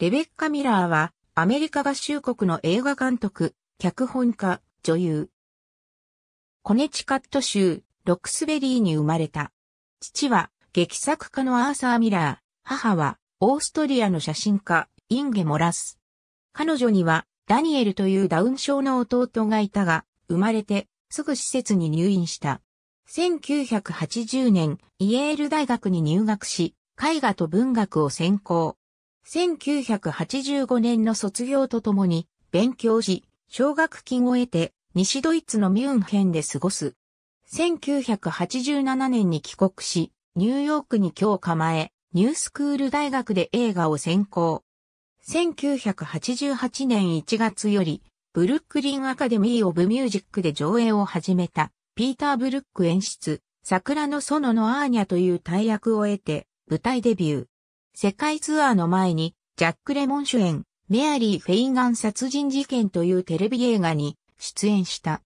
レベッカ・ミラーは、アメリカ合衆国の映画監督、脚本家、女優。コネチカット州、ロックスベリーに生まれた。父は、劇作家のアーサー・ミラー、母は、オーストリアの写真家、インゲ・モラス。彼女には、ダニエルというダウン症の弟がいたが、生まれて、すぐ施設に入院した。1980年、イエール大学に入学し、絵画と文学を専攻。1985年の卒業とともに勉強し、奨学金を得て西ドイツのミュンヘンで過ごす。1987年に帰国し、ニューヨークに今日構え、ニュースクール大学で映画を専攻。1988年1月より、ブルックリンアカデミー・オブ・ミュージックで上映を始めた、ピーター・ブルック演出、桜の園のアーニャという大役を得て、舞台デビュー。世界ツアーの前に、ジャック・レモン主演、メアリー・フェイガン殺人事件というテレビ映画に出演した。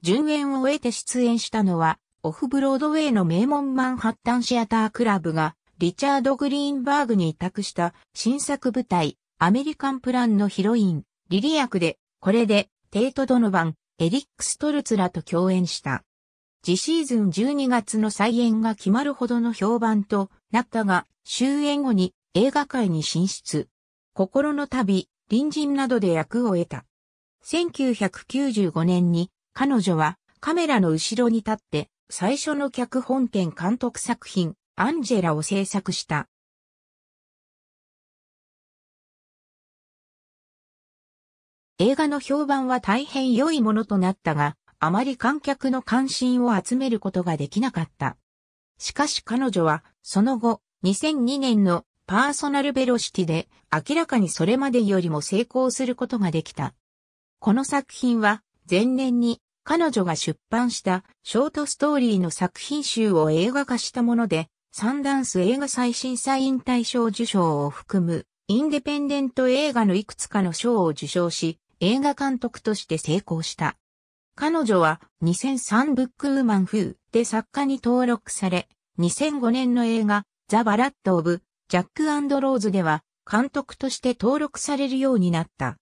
順演を終えて出演したのは、オフブロードウェイの名門マンハッタンシアタークラブが、リチャード・グリーンバーグに委託した新作舞台、アメリカンプランのヒロイン、リリ役で、これで、テイト・ドノバン、エリック・ストルツらと共演した。次シーズン12月の再演が決まるほどの評判となったが、終演後に映画界に進出。心の旅、隣人などで役を得た。1995年に彼女はカメラの後ろに立って最初の脚本兼監督作品アンジェラを制作した。映画の評判は大変良いものとなったが、あまり観客の関心を集めることができなかった。しかし彼女は、その後、2002年のパーソナルベロシティで、明らかにそれまでよりも成功することができた。この作品は、前年に彼女が出版したショートストーリーの作品集を映画化したもので、サンダンス映画最新サイン大賞受賞を含む、インデペンデント映画のいくつかの賞を受賞し、映画監督として成功した。彼女は2003ブックウーマン風で作家に登録され、2005年の映画ザ・バラッド・オブ・ジャック・ローズでは監督として登録されるようになった。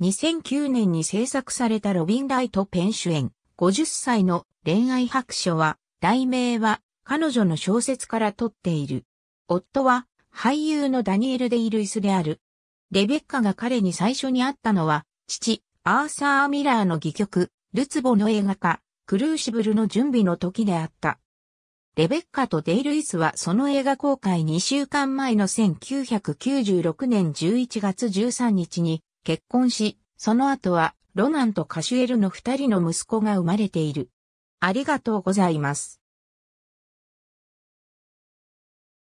2009年に制作されたロビン・ライト・ペン主演50歳の恋愛白書は、題名は彼女の小説から取っている。夫は俳優のダニエル・デイ・ルイスである。レベッカが彼に最初に会ったのは、父、アーサー・ミラーの戯曲、ルツボの映画化、クルーシブルの準備の時であった。レベッカとデイ・ルイスはその映画公開2週間前の1996年11月13日に結婚し、その後はロナンとカシュエルの二人の息子が生まれている。ありがとうございます。